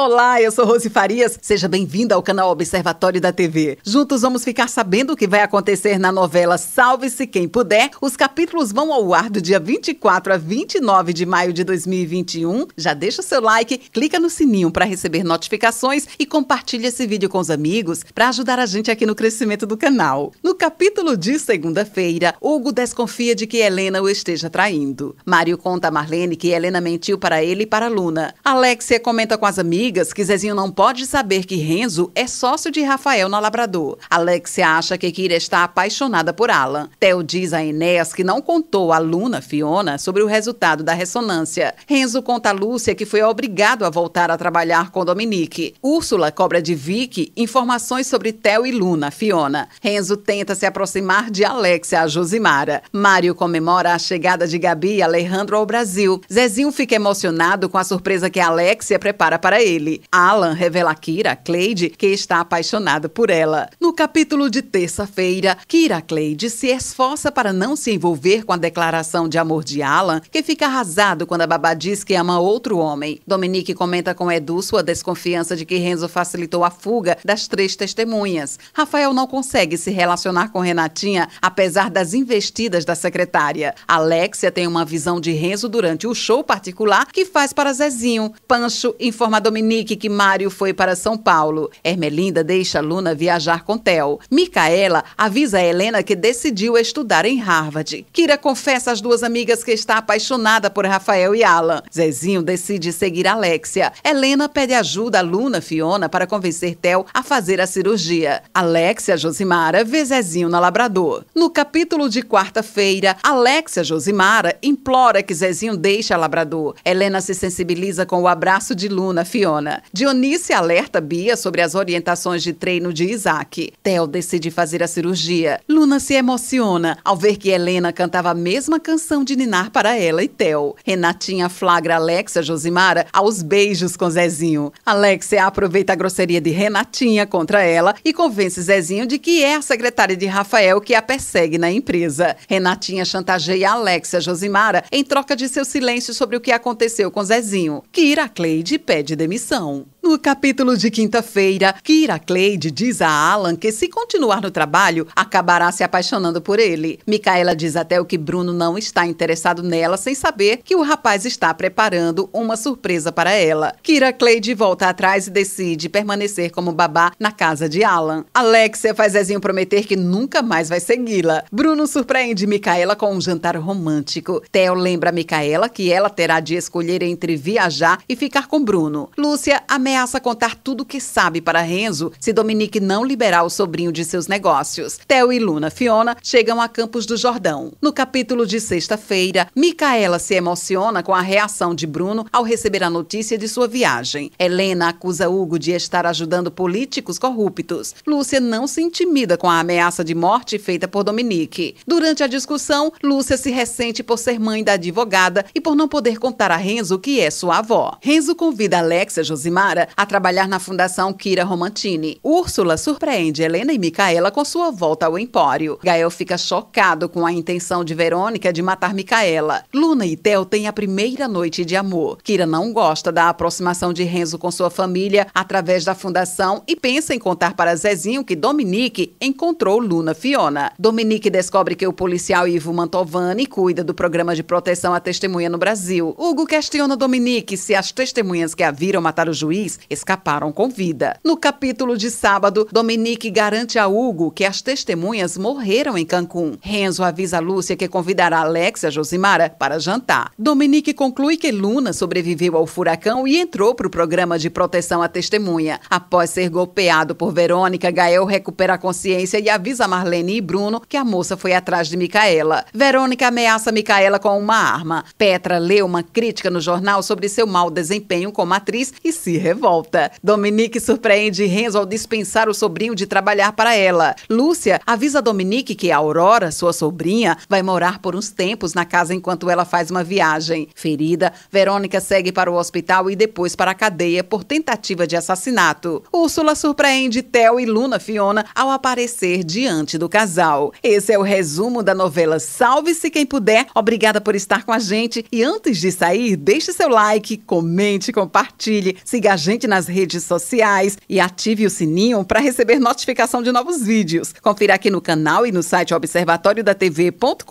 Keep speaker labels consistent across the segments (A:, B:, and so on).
A: Olá, eu sou Rose Farias. Seja bem-vinda ao canal Observatório da TV. Juntos vamos ficar sabendo o que vai acontecer na novela Salve-se Quem Puder. Os capítulos vão ao ar do dia 24 a 29 de maio de 2021. Já deixa o seu like, clica no sininho para receber notificações e compartilha esse vídeo com os amigos para ajudar a gente aqui no crescimento do canal. No capítulo de segunda-feira, Hugo desconfia de que Helena o esteja traindo. Mário conta a Marlene que Helena mentiu para ele e para Luna. Alexia comenta com as amigas brigas que Zezinho não pode saber que Renzo é sócio de Rafael na Labrador. Alexia acha que Kira está apaixonada por Alan. Theo diz a Enéas que não contou a Luna, Fiona, sobre o resultado da ressonância. Renzo conta a Lúcia que foi obrigado a voltar a trabalhar com Dominique. Úrsula cobra de Vicky informações sobre Theo e Luna, Fiona. Renzo tenta se aproximar de Alexia a Josimara. Mário comemora a chegada de Gabi e Alejandro ao Brasil. Zezinho fica emocionado com a surpresa que Alexia prepara para ele dele, Alan, revela a Kira, Cleide, que está apaixonado por ela. No capítulo de terça-feira, Kira Cleide se esforça para não se envolver com a declaração de amor de Alan, que fica arrasado quando a babá diz que ama outro homem. Dominique comenta com Edu sua desconfiança de que Renzo facilitou a fuga das três testemunhas. Rafael não consegue se relacionar com Renatinha, apesar das investidas da secretária. Alexia tem uma visão de Renzo durante o show particular que faz para Zezinho. Pancho informa Dominique Nick que Mário foi para São Paulo. Ermelinda deixa Luna viajar com Tel. Micaela avisa a Helena que decidiu estudar em Harvard. Kira confessa às duas amigas que está apaixonada por Rafael e Alan. Zezinho decide seguir Alexia. Helena pede ajuda a Luna Fiona para convencer Tel a fazer a cirurgia. Alexia Josimara vê Zezinho na Labrador. No capítulo de quarta-feira, Alexia Josimara implora que Zezinho deixe a Labrador. Helena se sensibiliza com o abraço de Luna Fiona funciona. Dionísio alerta Bia sobre as orientações de treino de Isaac. Theo decide fazer a cirurgia. Luna se emociona ao ver que Helena cantava a mesma canção de Ninar para ela e Theo. Renatinha flagra Alexia Josimara aos beijos com Zezinho. Alexia aproveita a grosseria de Renatinha contra ela e convence Zezinho de que é a secretária de Rafael que a persegue na empresa. Renatinha chantageia Alexia Josimara em troca de seu silêncio sobre o que aconteceu com Zezinho, Kira Cleide pede demissão são no capítulo de quinta-feira, Kira Cleide diz a Alan que se continuar no trabalho, acabará se apaixonando por ele. Micaela diz até o que Bruno não está interessado nela sem saber que o rapaz está preparando uma surpresa para ela. Kira Cleide volta atrás e decide permanecer como babá na casa de Alan. Alexia faz Zezinho prometer que nunca mais vai segui-la. Bruno surpreende Micaela com um jantar romântico. Theo lembra Micaela que ela terá de escolher entre viajar e ficar com Bruno. Lúcia ameaça ameaça contar tudo o que sabe para Renzo se Dominique não liberar o sobrinho de seus negócios. Theo e Luna Fiona chegam a Campos do Jordão. No capítulo de sexta-feira, Micaela se emociona com a reação de Bruno ao receber a notícia de sua viagem. Helena acusa Hugo de estar ajudando políticos corruptos. Lúcia não se intimida com a ameaça de morte feita por Dominique. Durante a discussão, Lúcia se ressente por ser mãe da advogada e por não poder contar a Renzo que é sua avó. Renzo convida Alexia Josimara a trabalhar na Fundação Kira Romantini. Úrsula surpreende Helena e Micaela com sua volta ao Empório. Gael fica chocado com a intenção de Verônica de matar Micaela. Luna e Theo têm a primeira noite de amor. Kira não gosta da aproximação de Renzo com sua família através da fundação e pensa em contar para Zezinho que Dominique encontrou Luna Fiona. Dominique descobre que o policial Ivo Mantovani cuida do programa de proteção à testemunha no Brasil. Hugo questiona Dominique se as testemunhas que a viram matar o juiz escaparam com vida. No capítulo de sábado, Dominique garante a Hugo que as testemunhas morreram em Cancún. Renzo avisa Lúcia que convidará Alexia Josimara para jantar. Dominique conclui que Luna sobreviveu ao furacão e entrou para o programa de proteção à testemunha. Após ser golpeado por Verônica, Gael recupera a consciência e avisa Marlene e Bruno que a moça foi atrás de Micaela. Verônica ameaça Micaela com uma arma. Petra lê uma crítica no jornal sobre seu mau desempenho como atriz e se revolta. Volta. Dominique surpreende Renzo ao dispensar o sobrinho de trabalhar para ela. Lúcia avisa Dominique que Aurora, sua sobrinha, vai morar por uns tempos na casa enquanto ela faz uma viagem. Ferida, Verônica segue para o hospital e depois para a cadeia por tentativa de assassinato. Úrsula surpreende Theo e Luna Fiona ao aparecer diante do casal. Esse é o resumo da novela Salve-se Quem Puder. Obrigada por estar com a gente e antes de sair, deixe seu like, comente, compartilhe, siga a gente gente nas redes sociais e ative o sininho para receber notificação de novos vídeos. Confira aqui no canal e no site observatoriodatv.com.br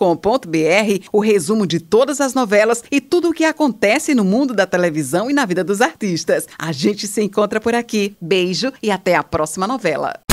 A: o resumo de todas as novelas e tudo o que acontece no mundo da televisão e na vida dos artistas. A gente se encontra por aqui. Beijo e até a próxima novela.